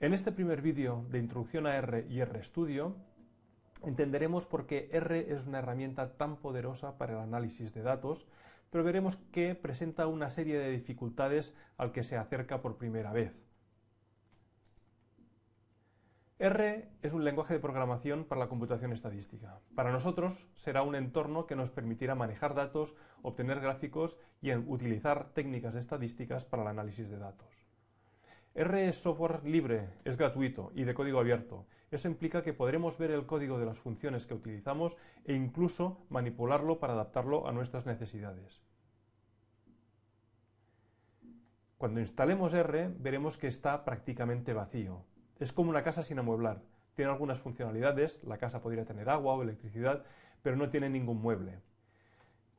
En este primer vídeo de introducción a R y RStudio entenderemos por qué R es una herramienta tan poderosa para el análisis de datos, pero veremos que presenta una serie de dificultades al que se acerca por primera vez. R es un lenguaje de programación para la computación estadística. Para nosotros será un entorno que nos permitirá manejar datos, obtener gráficos y utilizar técnicas estadísticas para el análisis de datos. R es software libre, es gratuito y de código abierto. Eso implica que podremos ver el código de las funciones que utilizamos e incluso manipularlo para adaptarlo a nuestras necesidades. Cuando instalemos R, veremos que está prácticamente vacío. Es como una casa sin amueblar. Tiene algunas funcionalidades, la casa podría tener agua o electricidad, pero no tiene ningún mueble.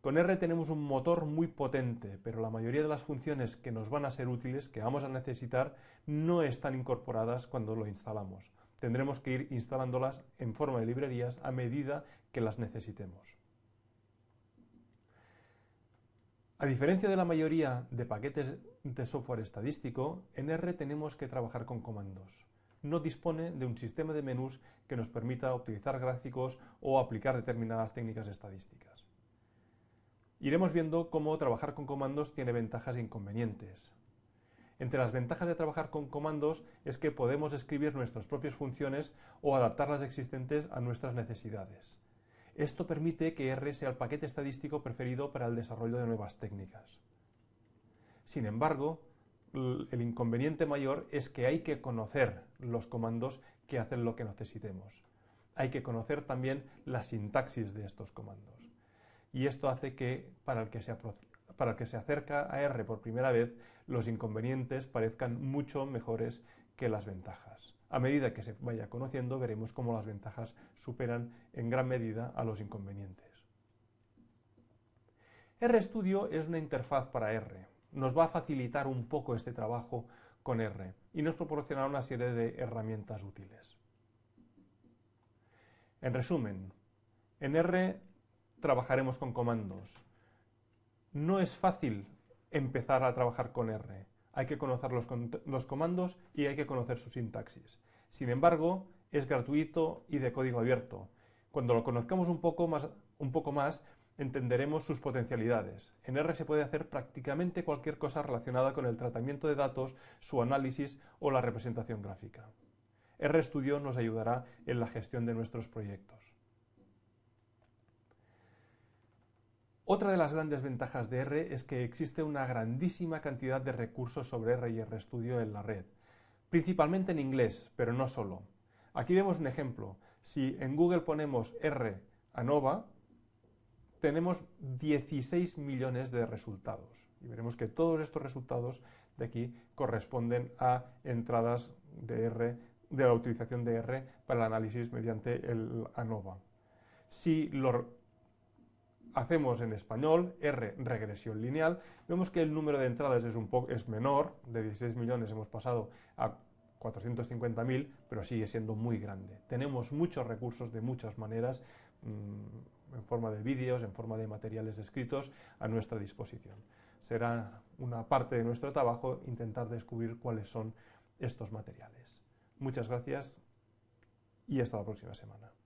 Con R tenemos un motor muy potente, pero la mayoría de las funciones que nos van a ser útiles, que vamos a necesitar, no están incorporadas cuando lo instalamos. Tendremos que ir instalándolas en forma de librerías a medida que las necesitemos. A diferencia de la mayoría de paquetes de software estadístico, en R tenemos que trabajar con comandos. No dispone de un sistema de menús que nos permita utilizar gráficos o aplicar determinadas técnicas estadísticas. Iremos viendo cómo trabajar con comandos tiene ventajas e inconvenientes. Entre las ventajas de trabajar con comandos es que podemos escribir nuestras propias funciones o adaptar las existentes a nuestras necesidades. Esto permite que R sea el paquete estadístico preferido para el desarrollo de nuevas técnicas. Sin embargo, el inconveniente mayor es que hay que conocer los comandos que hacen lo que necesitemos. Hay que conocer también la sintaxis de estos comandos y esto hace que para el que se, para el que se acerca a R por primera vez, los inconvenientes parezcan mucho mejores que las ventajas. A medida que se vaya conociendo, veremos cómo las ventajas superan en gran medida a los inconvenientes. RStudio es una interfaz para R. Nos va a facilitar un poco este trabajo con R y nos proporcionará una serie de herramientas útiles. En resumen, en R trabajaremos con comandos. No es fácil empezar a trabajar con R. Hay que conocer los, comandos y hay que conocer su sintaxis. Sin embargo, es gratuito y de código abierto. Cuando lo conozcamos un poco más, un poco más entenderemos sus potencialidades. En R se puede hacer prácticamente cualquier cosa relacionada con el tratamiento de datos, su análisis o la representación gráfica. RStudio nos ayudará en la gestión de nuestros proyectos. Otra de las grandes ventajas de R es que existe una grandísima cantidad de recursos sobre R y RStudio en la red, principalmente en inglés, pero no solo. Aquí vemos un ejemplo. Si en Google ponemos R ANOVA, tenemos 16 millones de resultados. Y veremos que todos estos resultados de aquí corresponden a entradas de R, de la utilización de R para el análisis mediante el ANOVA. Si hacemos en español R regresión lineal, vemos que el número de entradas es, un es menor, de 16 millones hemos pasado a 450.000, pero sigue siendo muy grande. Tenemos muchos recursos de muchas maneras, mm, en forma de vídeos, en forma de materiales escritos, a nuestra disposición. Será una parte de nuestro trabajo intentar descubrir cuáles son estos materiales. Muchas gracias y hasta la próxima semana.